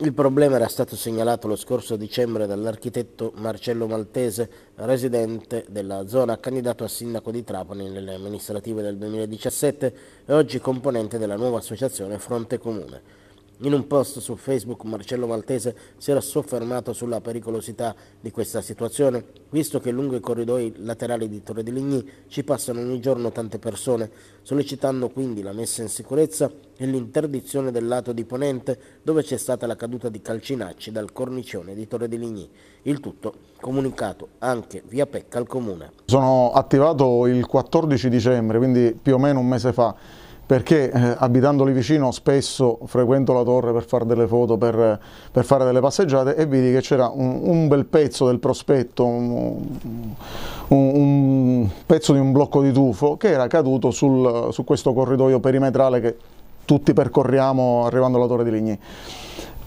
Il problema era stato segnalato lo scorso dicembre dall'architetto Marcello Maltese, residente della zona, candidato a sindaco di Trapani nelle amministrative del 2017 e oggi componente della nuova associazione Fronte Comune. In un post su Facebook Marcello Maltese si era soffermato sulla pericolosità di questa situazione, visto che lungo i corridoi laterali di Torre di Ligny ci passano ogni giorno tante persone, sollecitando quindi la messa in sicurezza e l'interdizione del lato di Ponente dove c'è stata la caduta di calcinacci dal cornicione di Torre di Ligny. Il tutto comunicato anche via Pecca al Comune. Sono attivato il 14 dicembre, quindi più o meno un mese fa perché eh, abitando lì vicino spesso frequento la torre per fare delle foto, per, per fare delle passeggiate e vidi che c'era un, un, bel pezzo del prospetto, un, un, un, pezzo di un blocco di tufo che era caduto sul, su questo corridoio perimetrale che tutti percorriamo arrivando alla torre di Ligny.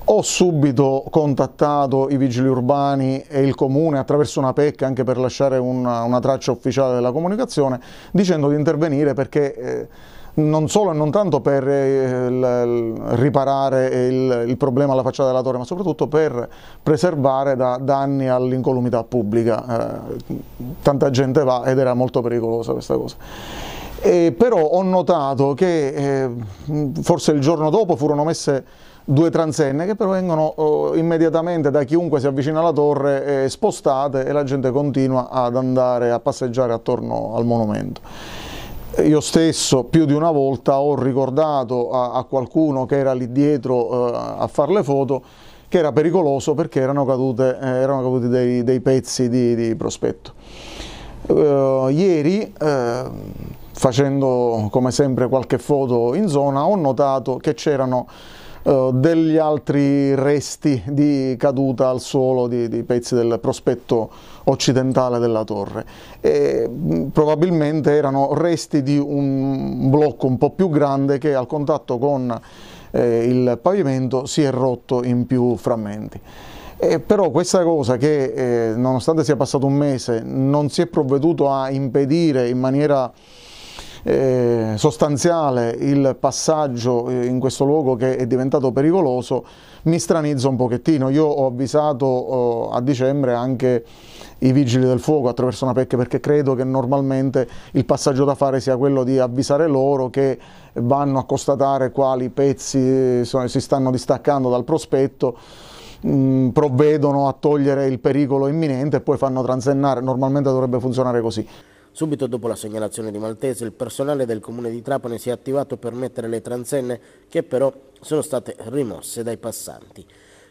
Ho subito contattato i vigili urbani e il comune attraverso una pecca anche per lasciare una, una traccia ufficiale della comunicazione dicendo di intervenire perché... Eh, non solo e non tanto per eh, il, riparare il, il, problema alla facciata della torre, ma soprattutto per preservare da danni all'incolumità pubblica. Eh, tanta gente va ed era molto pericolosa questa cosa. E però ho notato che eh, forse il giorno dopo furono messe due transenne che però vengono oh, immediatamente da chiunque si avvicina alla torre eh, spostate e la gente continua ad andare a passeggiare attorno al monumento io stesso più di una volta ho ricordato a, a qualcuno che era lì dietro eh, a fare le foto che era pericoloso perché erano, cadute, eh, erano caduti dei, dei pezzi di, di prospetto. Uh, ieri, uh, facendo come sempre qualche foto in zona, ho notato che c'erano eh, degli altri resti di caduta al suolo di, di pezzi del prospetto occidentale della torre. E, probabilmente erano resti di un blocco un po' più grande che al contatto con eh, il pavimento si è rotto in più frammenti. Eh, però questa cosa che eh, nonostante sia passato un mese non si è provveduto a impedire in maniera eh, sostanziale il passaggio eh, in questo luogo che è diventato pericoloso, mi stranizza un pochettino. Io ho avvisato eh, a dicembre anche i vigili del fuoco attraverso una PEC perché credo che normalmente il passaggio da fare sia quello di avvisare loro che vanno a constatare quali pezzi eh, si stanno distaccando dal prospetto mm, provvedono a togliere il pericolo imminente e poi fanno transennare, normalmente dovrebbe funzionare così. Subito dopo la segnalazione di Maltese, il personale del comune di Trapani si è attivato per mettere le transenne che però sono state rimosse dai passanti.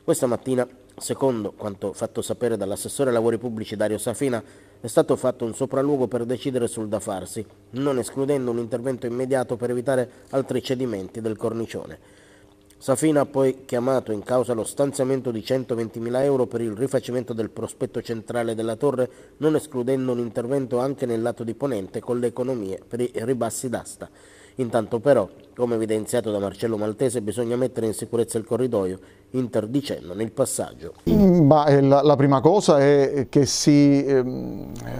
Questa mattina, secondo quanto fatto sapere dall'assessore lavori pubblici Dario Safina, è stato fatto un sopralluogo per decidere sul da farsi, non escludendo un intervento immediato per evitare altri cedimenti del cornicione. Safina ha poi chiamato in causa lo stanziamento di 120.000 euro per il rifacimento del prospetto centrale della torre, non escludendo un intervento anche nel lato di ponente con le economie per i ribassi d'asta. Intanto però, come evidenziato da Marcello Maltese, bisogna mettere in sicurezza il corridoio interdicendo nel passaggio. Eh, la, la, prima cosa è che si eh,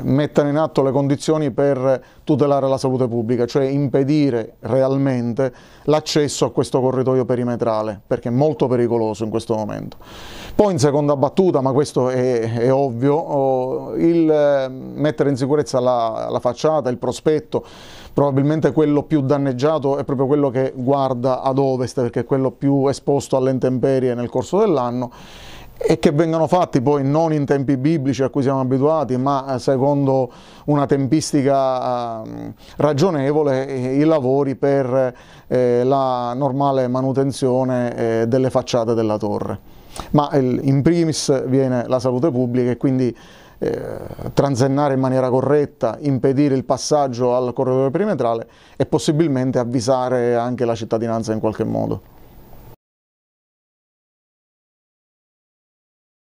mettano in atto le condizioni per tutelare la salute pubblica, cioè impedire realmente l'accesso a questo corridoio perimetrale, perché è molto pericoloso in questo momento. Poi in seconda battuta, ma questo è, è ovvio, oh, il eh, mettere in sicurezza la, la facciata, il prospetto, probabilmente quello più danneggiato è proprio quello che guarda ad ovest perché è quello più esposto alle intemperie nel corso dell'anno e che vengano fatti poi non in tempi biblici a cui siamo abituati, ma eh, secondo una tempistica ehm, ragionevole eh, i lavori per eh, la normale manutenzione delle facciate della torre. Ma in primis viene la salute pubblica e quindi eh, transennare in maniera corretta, impedire il passaggio al corridore perimetrale e possibilmente avvisare anche la cittadinanza in qualche modo.